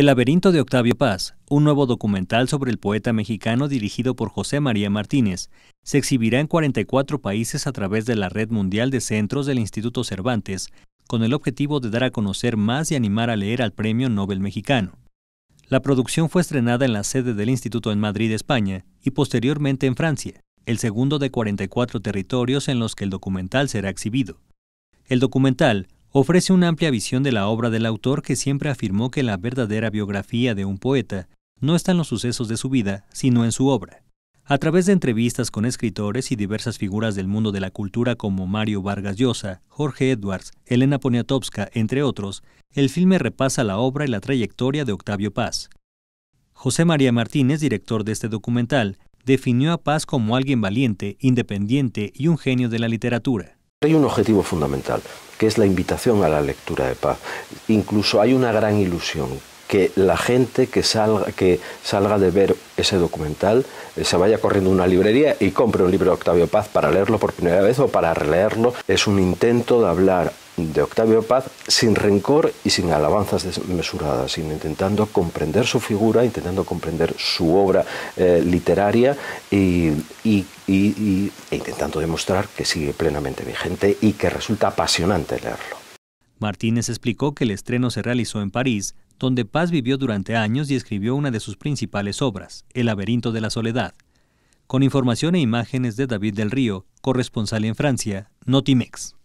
El laberinto de Octavio Paz, un nuevo documental sobre el poeta mexicano dirigido por José María Martínez, se exhibirá en 44 países a través de la red mundial de centros del Instituto Cervantes, con el objetivo de dar a conocer más y animar a leer al Premio Nobel mexicano. La producción fue estrenada en la sede del instituto en Madrid, España, y posteriormente en Francia, el segundo de 44 territorios en los que el documental será exhibido. El documental ofrece una amplia visión de la obra del autor que siempre afirmó que la verdadera biografía de un poeta no está en los sucesos de su vida, sino en su obra. A través de entrevistas con escritores y diversas figuras del mundo de la cultura como Mario Vargas Llosa, Jorge Edwards, Elena Poniatowska, entre otros, el filme repasa la obra y la trayectoria de Octavio Paz. José María Martínez, director de este documental, definió a Paz como alguien valiente, independiente y un genio de la literatura. Hay un objetivo fundamental, que es la invitación a la lectura de paz. Incluso hay una gran ilusión que la gente que salga, que salga de ver ese documental eh, se vaya corriendo a una librería y compre un libro de Octavio Paz para leerlo por primera vez o para releerlo. Es un intento de hablar de Octavio Paz sin rencor y sin alabanzas desmesuradas, sino intentando comprender su figura, intentando comprender su obra eh, literaria y, e intentando demostrar que sigue plenamente vigente y que resulta apasionante leerlo. Martínez explicó que el estreno se realizó en París, donde Paz vivió durante años y escribió una de sus principales obras, El laberinto de la soledad, con información e imágenes de David del Río, corresponsal en Francia, Notimex.